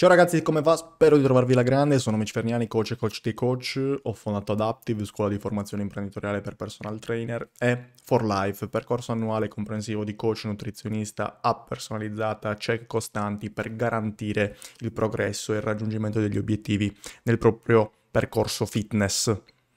Ciao ragazzi, come va? Spero di trovarvi la grande, sono Mici Ferniani, coach e coach di coach, ho fondato Adaptive, scuola di formazione imprenditoriale per personal trainer e For Life, percorso annuale comprensivo di coach, nutrizionista, a personalizzata, check costanti per garantire il progresso e il raggiungimento degli obiettivi nel proprio percorso fitness.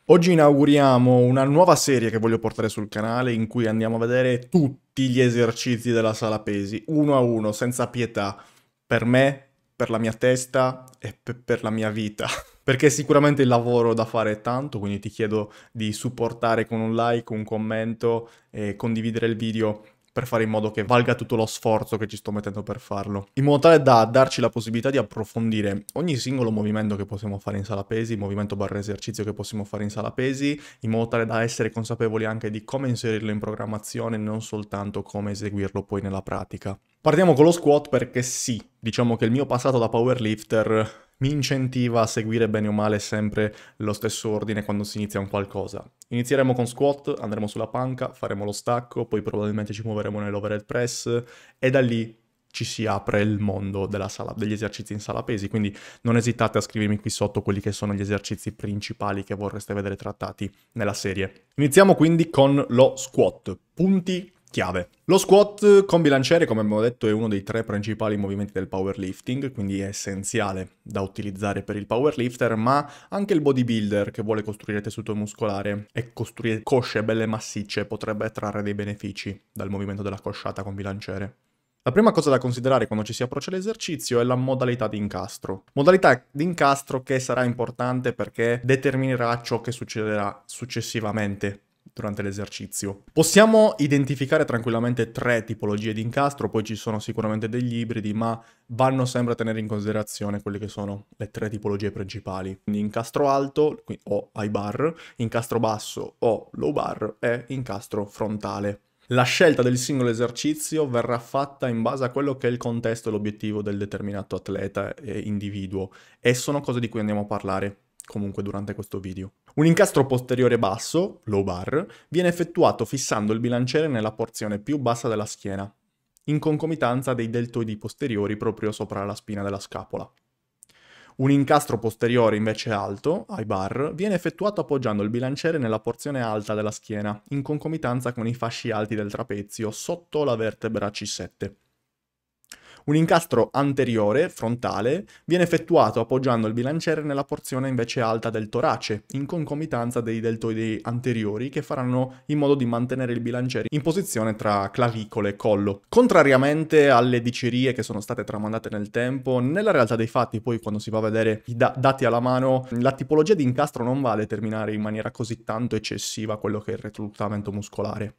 Oggi inauguriamo una nuova serie che voglio portare sul canale in cui andiamo a vedere tutti gli esercizi della sala pesi, uno a uno, senza pietà. Per me per la mia testa e pe- per la mia vita. Perché sicuramente il lavoro da fare è tanto, quindi ti chiedo di supportare con un like, un commento e condividere il video per fare in modo che valga tutto lo sforzo che ci sto mettendo per farlo, in modo tale da darci la possibilità di approfondire ogni singolo movimento che possiamo fare in sala pesi, movimento barra esercizio che possiamo fare in sala pesi, in modo tale da essere consapevoli anche di come inserirlo in programmazione, non soltanto come eseguirlo poi nella pratica. Partiamo con lo squat perché sì, diciamo che il mio passato da powerlifter mi incentiva a seguire bene o male sempre lo stesso ordine quando si inizia un qualcosa. Inizieremo con squat, andremo sulla panca, faremo lo stacco, poi probabilmente ci muoveremo nell'overhead press e da lì ci si apre il mondo sala, degli esercizi in sala pesi, quindi non esitate a scrivermi qui sotto quelli che sono gli esercizi principali che vorreste vedere trattati nella serie. Iniziamo quindi con lo squat, punti chiave. Lo squat eh, con bilanciere, come abbiamo detto, è uno dei tre principali movimenti del powerlifting, quindi è essenziale da utilizzare per il powerlifter, ma anche il bodybuilder che vuole costruire tessuto muscolare e costruire cosce belle massicce potrebbe trarre dei benefici dal movimento della cosciata con bilanciere. La prima cosa da considerare quando ci si approccia all'esercizio è la modalità di incastro. Modalità di incastro che sarà importante perché determinerà ciò che succederà successivamente durante l'esercizio. Possiamo identificare tranquillamente tre tipologie di incastro, poi ci sono sicuramente degli ibridi, ma vanno sempre a tenere in considerazione quelle che sono le tre tipologie principali. Quindi incastro alto o high bar, incastro basso o low bar e incastro frontale. La scelta del singolo esercizio verrà fatta in base a quello che è il contesto e l'obiettivo del determinato atleta e individuo e sono cose di cui andiamo a parlare comunque durante questo video. Un incastro posteriore basso, low bar, viene effettuato fissando il bilanciere nella porzione più bassa della schiena, in concomitanza dei deltoidi posteriori proprio sopra la spina della scapola. Un incastro posteriore invece alto, high bar, viene effettuato appoggiando il bilanciere nella porzione alta della schiena, in concomitanza con i fasci alti del trapezio sotto la vertebra C7, un incastro anteriore, frontale, viene effettuato appoggiando il bilanciere nella porzione invece alta del torace, in concomitanza dei deltoidi anteriori che faranno in modo di mantenere il bilanciere in posizione tra clavicole e collo. Contrariamente alle dicerie che sono state tramandate nel tempo, nella realtà dei fatti poi quando si va a vedere i da- dati alla mano, la tipologia di incastro non va a determinare in maniera così tanto eccessiva quello che è il reclutamento muscolare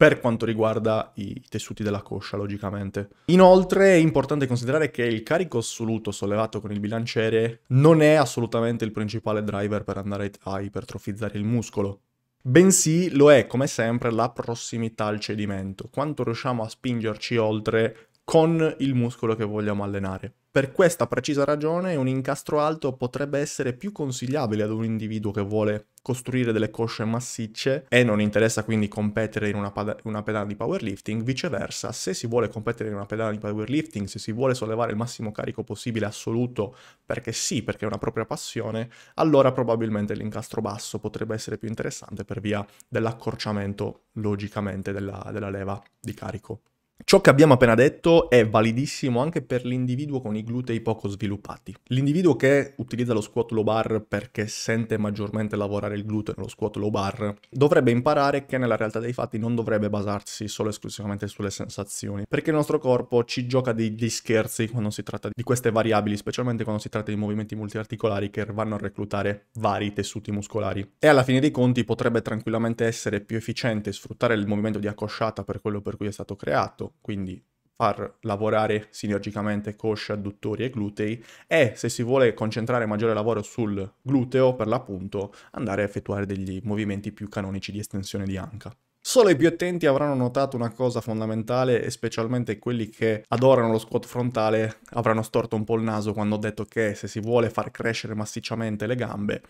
per quanto riguarda i tessuti della coscia, logicamente. Inoltre è importante considerare che il carico assoluto sollevato con il bilanciere non è assolutamente il principale driver per andare a ipertrofizzare il muscolo. Bensì lo è, come sempre, la prossimità al cedimento. Quanto riusciamo a spingerci oltre con il muscolo che vogliamo allenare. Per questa precisa ragione un incastro alto potrebbe essere più consigliabile ad un individuo che vuole costruire delle cosce massicce e non interessa quindi competere in una, pad- una, pedana di powerlifting, viceversa se si vuole competere in una pedana di powerlifting, se si vuole sollevare il massimo carico possibile assoluto perché sì, perché è una propria passione, allora probabilmente l'incastro basso potrebbe essere più interessante per via dell'accorciamento logicamente della, della leva di carico. Ciò che abbiamo appena detto è validissimo anche per l'individuo con i glutei poco sviluppati. L'individuo che utilizza lo squat low bar perché sente maggiormente lavorare il gluteo nello squat low bar dovrebbe imparare che nella realtà dei fatti non dovrebbe basarsi solo e esclusivamente sulle sensazioni, perché il nostro corpo ci gioca degli scherzi quando si tratta di queste variabili, specialmente quando si tratta di movimenti multiarticolari che vanno a reclutare vari tessuti muscolari. E alla fine dei conti potrebbe tranquillamente essere più efficiente sfruttare il movimento di accosciata per quello per cui è stato creato quindi far lavorare sinergicamente cosce, adduttori e glutei e se si vuole concentrare maggiore lavoro sul gluteo, per l'appunto, andare a effettuare degli movimenti più canonici di estensione di anca. Solo i più attenti avranno notato una cosa fondamentale e specialmente quelli che adorano lo squat frontale avranno storto un po' il naso quando ho detto che se si vuole far crescere massicciamente le gambe,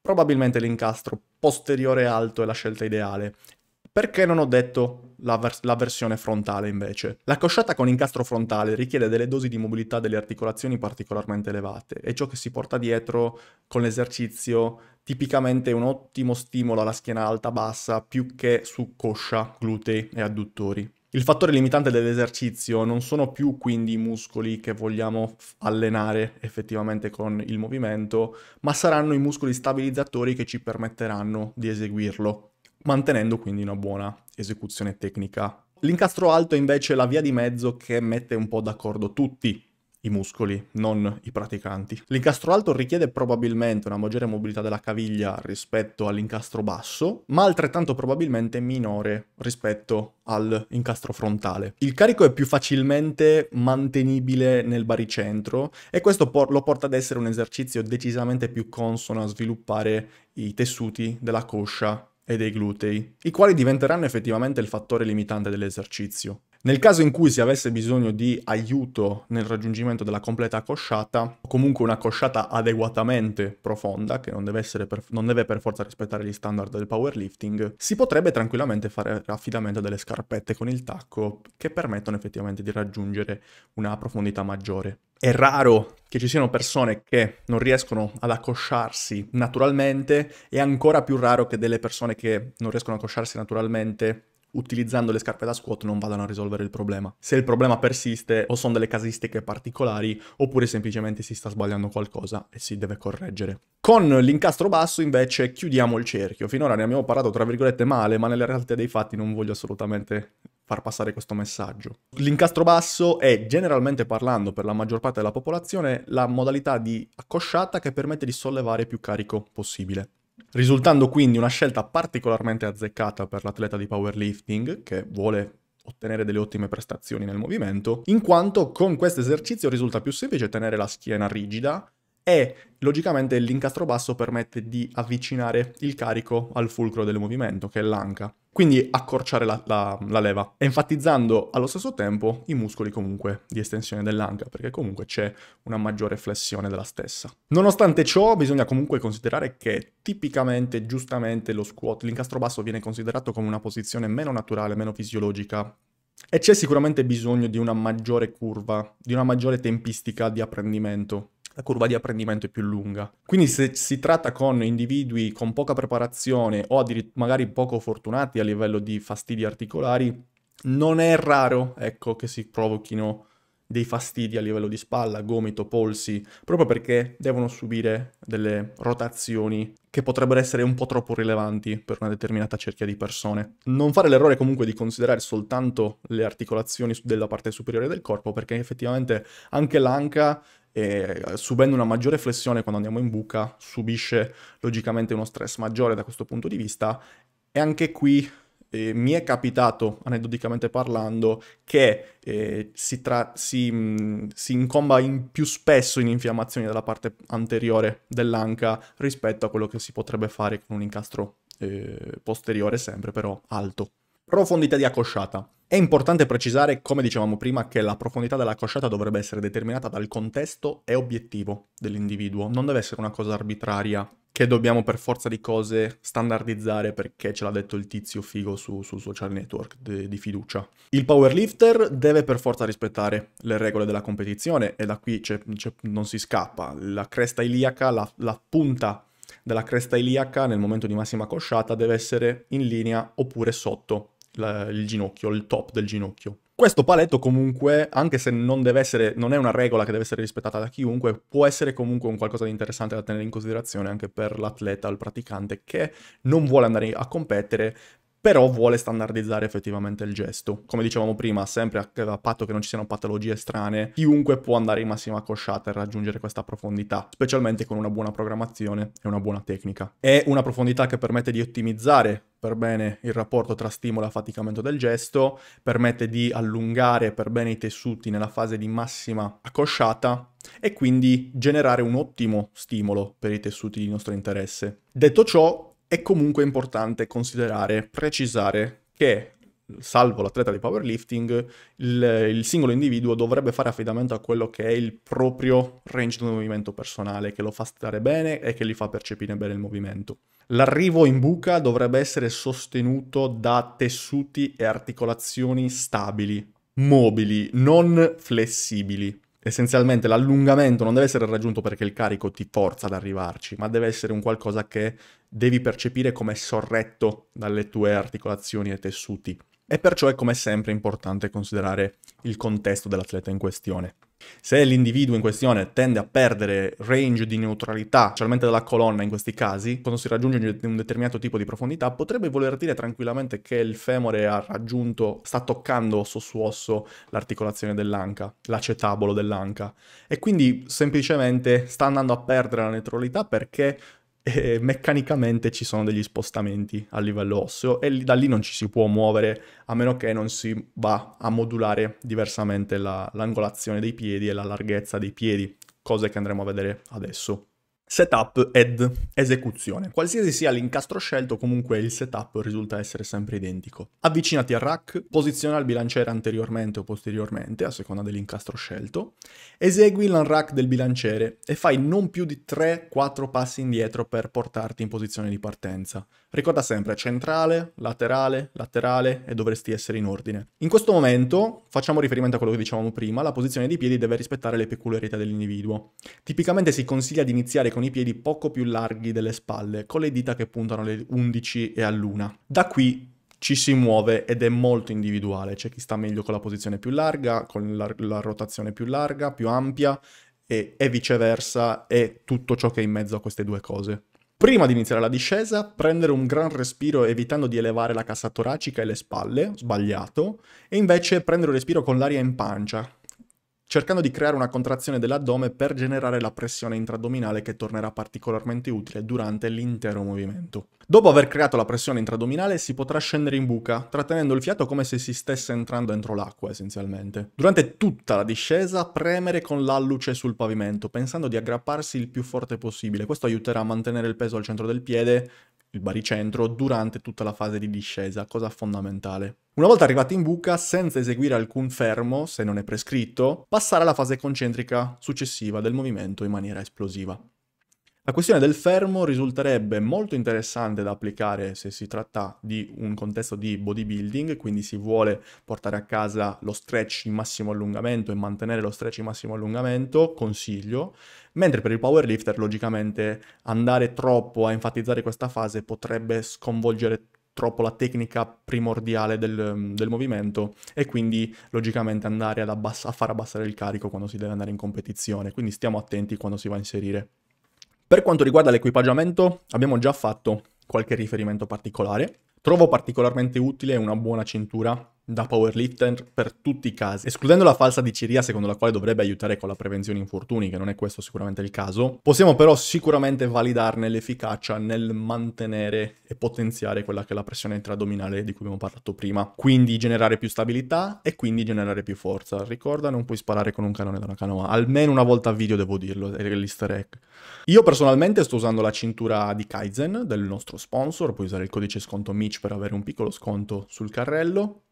probabilmente l'incastro posteriore alto è la scelta ideale perché non ho detto la, vers- la, versione frontale invece. La cosciata con incastro frontale richiede delle dosi di mobilità delle articolazioni particolarmente elevate e ciò che si porta dietro con l'esercizio tipicamente è un ottimo stimolo alla schiena alta bassa più che su coscia, glutei e adduttori. Il fattore limitante dell'esercizio non sono più quindi i muscoli che vogliamo allenare effettivamente con il movimento, ma saranno i muscoli stabilizzatori che ci permetteranno di eseguirlo mantenendo quindi una buona esecuzione tecnica. L'incastro alto è invece la via di mezzo che mette un po' d'accordo tutti i muscoli, non i praticanti. L'incastro alto richiede probabilmente una maggiore mobilità della caviglia rispetto all'incastro basso, ma altrettanto probabilmente minore rispetto all'incastro frontale. Il carico è più facilmente mantenibile nel baricentro e questo por lo porta ad essere un esercizio decisamente più consono a sviluppare i tessuti della coscia e dei glutei, i quali diventeranno effettivamente il fattore limitante dell'esercizio. Nel caso in cui si avesse bisogno di aiuto nel raggiungimento della completa cosciata, o comunque una cosciata adeguatamente profonda, che non deve, per, non deve per forza rispettare gli standard del powerlifting, si potrebbe tranquillamente fare affidamento delle scarpette con il tacco che permettono effettivamente di raggiungere una profondità maggiore. È raro che ci siano persone che non riescono ad accosciarsi naturalmente, è ancora più raro che delle persone che non riescono a accosciarsi naturalmente utilizzando le scarpe da squat non vadano a risolvere il problema. Se il problema persiste o sono delle casistiche particolari oppure semplicemente si sta sbagliando qualcosa e si deve correggere. Con l'incastro basso invece chiudiamo il cerchio. Finora ne abbiamo parlato tra virgolette male, ma nella realtà dei fatti non voglio assolutamente far passare questo messaggio. L'incastro basso è generalmente parlando per la maggior parte della popolazione la modalità di accosciata che permette di sollevare più carico possibile risultando quindi una scelta particolarmente azzeccata per l'atleta di powerlifting che vuole ottenere delle ottime prestazioni nel movimento, in quanto con questo esercizio risulta più semplice tenere la schiena rigida, e logicamente l'incastro basso permette di avvicinare il carico al fulcro del movimento, che è l'anca. Quindi accorciare la, la, la leva, enfatizzando allo stesso tempo i muscoli comunque di estensione dell'anca, perché comunque c'è una maggiore flessione della stessa. Nonostante ciò, bisogna comunque considerare che tipicamente, giustamente, lo squat, l'incastro basso viene considerato come una posizione meno naturale, meno fisiologica e c'è sicuramente bisogno di una maggiore curva, di una maggiore tempistica di apprendimento la curva di apprendimento è più lunga. Quindi se si tratta con individui con poca preparazione o magari poco fortunati a livello di fastidi articolari, non è raro, ecco, che si provochino dei fastidi a livello di spalla, gomito, polsi, proprio perché devono subire delle rotazioni che potrebbero essere un po' troppo rilevanti per una determinata cerchia di persone. Non fare l'errore comunque di considerare soltanto le articolazioni della parte superiore del corpo, perché effettivamente anche l'anca e subendo una maggiore flessione quando andiamo in buca subisce logicamente uno stress maggiore da questo punto di vista e anche qui eh, mi è capitato, aneddoticamente parlando, che eh, si, tra- si, mh, mm, si incomba in più spesso in infiammazioni della parte anteriore dell'anca rispetto a quello che si potrebbe fare con un incastro eh, posteriore sempre però alto. Profondità di accosciata. È importante precisare, come dicevamo prima, che la profondità della cosciata dovrebbe essere determinata dal contesto e obiettivo dell'individuo, non deve essere una cosa arbitraria che dobbiamo per forza di cose standardizzare perché ce l'ha detto il tizio figo su, su social network de, di fiducia. Il powerlifter deve per forza rispettare le regole della competizione e da qui c'è, c'è, non si scappa. La cresta iliaca, la, la punta della cresta iliaca nel momento di massima cosciata deve essere in linea oppure sotto la, il ginocchio, il top del ginocchio. Questo paletto comunque, anche se non deve essere, non è una regola che deve essere rispettata da chiunque, può essere comunque un qualcosa di interessante da tenere in considerazione anche per l'atleta, il praticante che non vuole andare a competere, però vuole standardizzare effettivamente il gesto. Come dicevamo prima, sempre a, a, patto che non ci siano patologie strane, chiunque può andare in massima cosciata e raggiungere questa profondità, specialmente con una buona programmazione e una buona tecnica. È una profondità che permette di ottimizzare per bene il rapporto tra stimolo e affaticamento del gesto, permette di allungare per bene i tessuti nella fase di massima accosciata e quindi generare un ottimo stimolo per i tessuti di nostro interesse. Detto ciò, è comunque importante considerare, precisare che salvo l'atleta di powerlifting, il, il, singolo individuo dovrebbe fare affidamento a quello che è il proprio range di movimento personale, che lo fa stare bene e che gli fa percepire bene il movimento. L'arrivo in buca dovrebbe essere sostenuto da tessuti e articolazioni stabili, mobili, non flessibili essenzialmente l'allungamento non deve essere raggiunto perché il carico ti forza ad arrivarci, ma deve essere un qualcosa che devi percepire come sorretto dalle tue articolazioni e tessuti e perciò è come sempre importante considerare il contesto dell'atleta in questione. Se l'individuo in questione tende a perdere range di neutralità, specialmente dalla colonna in questi casi, quando si raggiunge un determinato tipo di profondità, potrebbe voler dire tranquillamente che il femore ha raggiunto, sta toccando osso su osso l'articolazione dell'anca, l'acetabolo dell'anca, e quindi semplicemente sta andando a perdere la neutralità perché eh, meccanicamente ci sono degli spostamenti a livello osseo e da lì non ci si può muovere a meno che non si va a modulare diversamente la, l'angolazione dei piedi e la larghezza dei piedi, cose che andremo a vedere adesso. Setup ed esecuzione. Qualsiasi sia l'incastro scelto, comunque il setup risulta essere sempre identico. Avvicinati al rack, posiziona il bilanciere anteriormente o posteriormente, a seconda dell'incastro scelto, esegui l'unrack del bilanciere e fai non più di 3-4 passi indietro per portarti in posizione di partenza. Ricorda sempre centrale, laterale, laterale e dovresti essere in ordine. In questo momento, facciamo riferimento a quello che dicevamo prima, la posizione dei piedi deve rispettare le peculiarità dell'individuo. Tipicamente si consiglia di iniziare con i piedi poco più larghi delle spalle, con le dita che puntano alle 11 e all'una. Da qui ci si muove ed è molto individuale, c'è chi sta meglio con la posizione più larga, con la, la rotazione più larga, più ampia e, e viceversa è tutto ciò che è in mezzo a queste due cose. Prima di iniziare la discesa, prendere un gran respiro evitando di elevare la cassa toracica e le spalle, sbagliato, e invece prendere un respiro con l'aria in pancia, cercando di creare una contrazione dell'addome per generare la pressione intraddominale che tornerà particolarmente utile durante l'intero movimento. Dopo aver creato la pressione intraddominale si potrà scendere in buca, trattenendo il fiato come se si stesse entrando dentro l'acqua essenzialmente. Durante tutta la discesa premere con l'alluce sul pavimento, pensando di aggrapparsi il più forte possibile. Questo aiuterà a mantenere il peso al centro del piede il baricentro durante tutta la fase di discesa, cosa fondamentale. Una volta arrivati in buca, senza eseguire alcun fermo, se non è prescritto, passare alla fase concentrica successiva del movimento in maniera esplosiva. La questione del fermo risulterebbe molto interessante da applicare se si tratta di un contesto di bodybuilding, quindi si vuole portare a casa lo stretch in massimo allungamento e mantenere lo stretch in massimo allungamento, consiglio, mentre per il powerlifter logicamente andare troppo a enfatizzare questa fase potrebbe sconvolgere troppo la tecnica primordiale del, del, movimento e quindi logicamente andare abbass- a far abbassare il carico quando si deve andare in competizione, quindi stiamo attenti quando si va a inserire. Per quanto riguarda l'equipaggiamento, abbiamo già fatto qualche riferimento particolare. Trovo particolarmente utile una buona cintura da powerlifter per tutti i casi. Escludendo la falsa diceria secondo la quale dovrebbe aiutare con la prevenzione infortuni, che non è questo sicuramente il caso, possiamo però sicuramente validarne l'efficacia nel mantenere e potenziare quella che è la pressione intradominale di cui abbiamo parlato prima. Quindi generare più stabilità e quindi generare più forza. Ricorda, non puoi sparare con un canone da una canoa. Almeno una volta a video devo dirlo, è l'easter egg. Io personalmente sto usando la cintura di Kaizen del nostro sponsor, puoi usare il codice sconto Mitch per avere un piccolo sconto sul carrello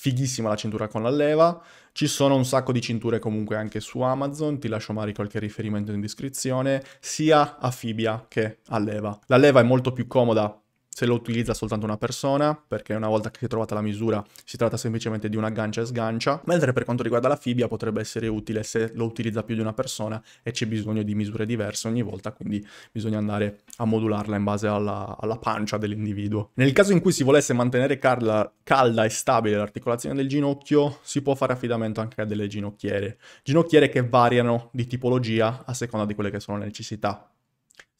fighissima la cintura con la leva, ci sono un sacco di cinture comunque anche su Amazon, ti lascio magari qualche riferimento in descrizione, sia a fibia che a leva. La leva è molto più comoda se lo utilizza soltanto una persona, perché una volta che si è trovata la misura si tratta semplicemente di un aggancia e sgancia, mentre per quanto riguarda la fibbia potrebbe essere utile se lo utilizza più di una persona e c'è bisogno di misure diverse ogni volta, quindi bisogna andare a modularla in base alla, alla pancia dell'individuo. Nel caso in cui si volesse mantenere calda, calda e stabile l'articolazione del ginocchio, si può fare affidamento anche a delle ginocchiere, ginocchiere che variano di tipologia a seconda di quelle che sono le necessità.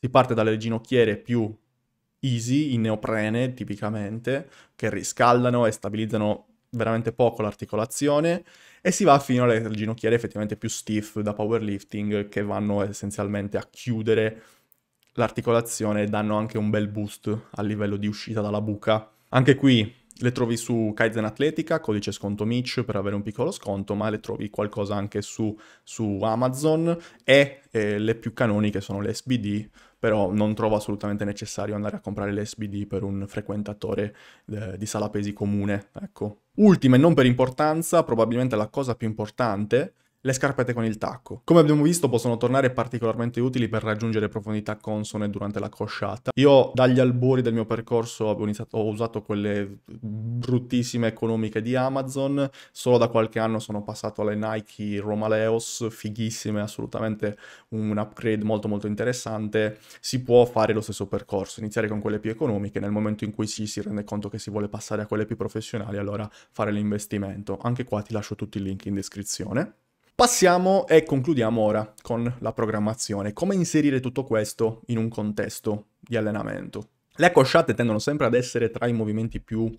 Si parte dalle ginocchiere più easy in neoprene tipicamente, che riscaldano e stabilizzano veramente poco l'articolazione e si va fino alle ginocchiere effettivamente più stiff da powerlifting che vanno essenzialmente a chiudere l'articolazione e danno anche un bel boost a livello di uscita dalla buca. Anche qui le trovi su Kaizen Atletica, codice sconto Mitch per avere un piccolo sconto, ma le trovi qualcosa anche su, su Amazon e eh, le più canoniche sono le SBD però non trovo assolutamente necessario andare a comprare l'SBD per un frequentatore eh, di sala pesi comune, ecco. Ultima e non per importanza, probabilmente la cosa più importante le scarpette con il tacco. Come abbiamo visto possono tornare particolarmente utili per raggiungere profondità consone durante la cosciata. Io dagli albori del mio percorso iniziato, ho usato quelle bruttissime economiche di Amazon, solo da qualche anno sono passato alle Nike Romaleos, fighissime, assolutamente un upgrade molto molto interessante. Si può fare lo stesso percorso, iniziare con quelle più economiche, nel momento in cui si, si rende conto che si vuole passare a quelle più professionali, allora fare l'investimento. Anche qua ti lascio tutti i link in descrizione. Passiamo e concludiamo ora con la programmazione. Come inserire tutto questo in un contesto di allenamento? Le accosciate tendono sempre ad essere tra i movimenti più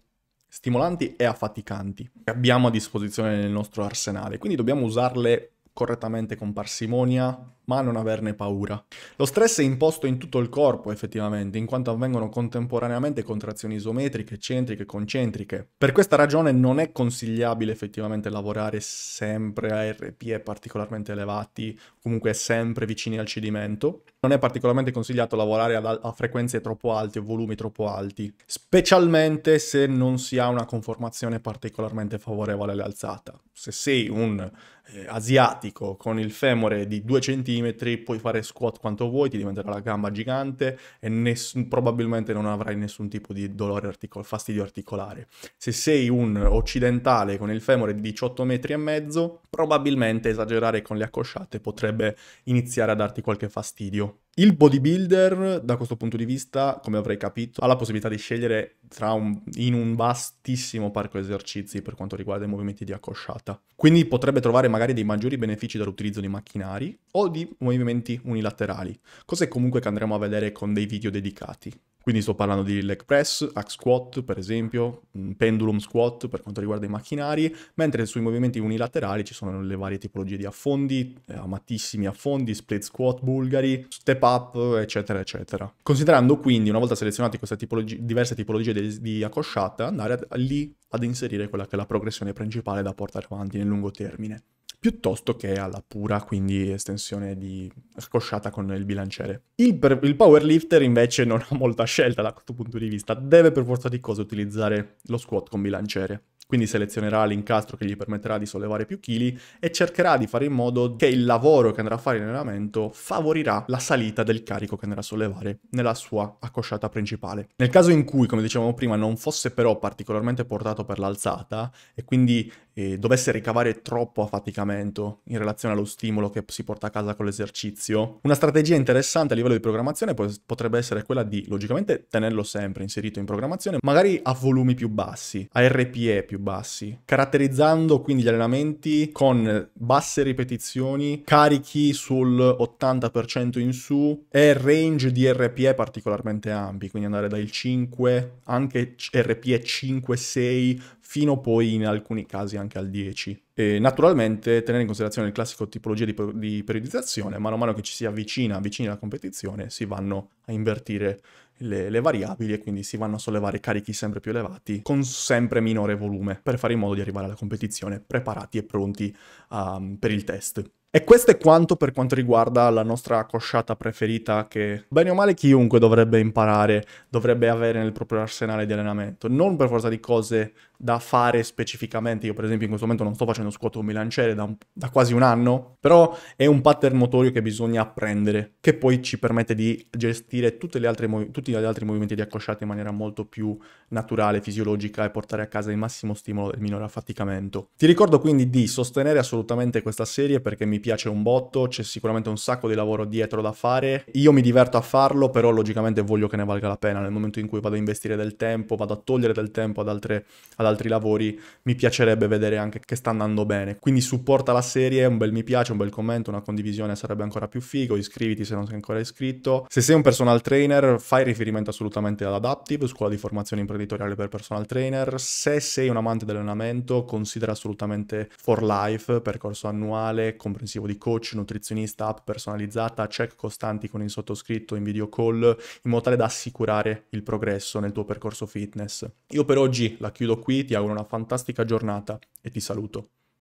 stimolanti e affaticanti che abbiamo a disposizione nel nostro arsenale, quindi dobbiamo usarle correttamente con parsimonia, ma non averne paura. Lo stress è imposto in tutto il corpo effettivamente, in quanto avvengono contemporaneamente contrazioni isometriche, centriche, concentriche. Per questa ragione non è consigliabile effettivamente lavorare sempre a RPE particolarmente elevati, comunque sempre vicini al cedimento. Non è particolarmente consigliato lavorare a, a frequenze troppo alte o volumi troppo alti, specialmente se non si ha una conformazione particolarmente favorevole all'alzata. Se sei un eh, asiatico con il femore di 2 cm, centimetri, puoi fare squat quanto vuoi, ti diventerà la gamba gigante e ness- probabilmente non avrai nessun tipo di dolore articol- fastidio articolare. Se sei un occidentale con il femore di 18 metri e mezzo, probabilmente esagerare con le accosciate potrebbe iniziare a darti qualche fastidio. Il bodybuilder, da questo punto di vista, come avrei capito, ha la possibilità di scegliere un, in un vastissimo parco esercizi per quanto riguarda i movimenti di accosciata. Quindi potrebbe trovare magari dei maggiori benefici dall'utilizzo di macchinari o di movimenti unilaterali, cose comunque che andremo a vedere con dei video dedicati. Quindi sto parlando di leg press, hack squat per esempio, pendulum squat per quanto riguarda i macchinari, mentre sui movimenti unilaterali ci sono le varie tipologie di affondi, eh, amatissimi affondi, split squat bulgari, step up, eccetera, eccetera. Considerando quindi, una volta selezionate queste tipologi- diverse tipologie di, di accosciata, andare a, lì ad inserire quella che è la progressione principale da portare avanti nel lungo termine piuttosto che alla pura, quindi estensione di scosciata con il bilanciere. Il, per... il powerlifter invece non ha molta scelta da questo punto di vista, deve per forza di cose utilizzare lo squat con bilanciere quindi selezionerà l'incastro che gli permetterà di sollevare più chili e cercherà di fare in modo che il lavoro che andrà a fare in allenamento favorirà la salita del carico che andrà a sollevare nella sua accosciata principale. Nel caso in cui, come dicevamo prima, non fosse però particolarmente portato per l'alzata e quindi eh, dovesse ricavare troppo affaticamento in relazione allo stimolo che si porta a casa con l'esercizio. Una strategia interessante a livello di programmazione potrebbe essere quella di, logicamente, tenerlo sempre inserito in programmazione, magari a volumi più bassi, a RPE più bassi, caratterizzando quindi gli allenamenti con basse ripetizioni, carichi sul 80% in su e range di RPE particolarmente ampi, quindi andare dal 5, anche RPE 5-6 fino poi in alcuni casi anche al 10. E naturalmente tenere in considerazione il classico tipologia di, di periodizzazione, mano a mano che ci si avvicina, avvicina la competizione, si vanno a invertire le, le, variabili e quindi si vanno a sollevare carichi sempre più elevati con sempre minore volume per fare in modo di arrivare alla competizione preparati e pronti um, per il test. E questo è quanto per quanto riguarda la nostra cosciata preferita che bene o male chiunque dovrebbe imparare, dovrebbe avere nel proprio arsenale di allenamento. Non per forza di cose da fare specificamente. Io per esempio in questo momento non sto facendo squat con bilanciere da, da quasi un anno, però è un pattern motorio che bisogna apprendere, che poi ci permette di gestire tutti gli altri movimenti di accosciata in maniera molto più naturale, fisiologica e portare a casa il massimo stimolo del minore affaticamento. Ti ricordo quindi di sostenere assolutamente questa serie perché mi piace un botto, c'è sicuramente un sacco di lavoro dietro da fare. Io mi diverto a farlo, però logicamente voglio che ne valga la pena nel momento in cui vado a investire del tempo, vado a togliere del tempo ad altre, ad altri lavori mi piacerebbe vedere anche che sta andando bene. Quindi supporta la serie, un bel mi piace, un bel commento, una condivisione sarebbe ancora più figo, iscriviti se non sei ancora iscritto. Se sei un personal trainer fai riferimento assolutamente ad Adaptive, scuola di formazione imprenditoriale per personal trainer. Se sei un amante dell'allenamento considera assolutamente For Life, percorso annuale comprensivo di coach, nutrizionista, app personalizzata, check costanti con il sottoscritto in video call in modo tale da assicurare il progresso nel tuo percorso fitness. Io per oggi la chiudo qui ti auguro una fantastica giornata e ti saluto.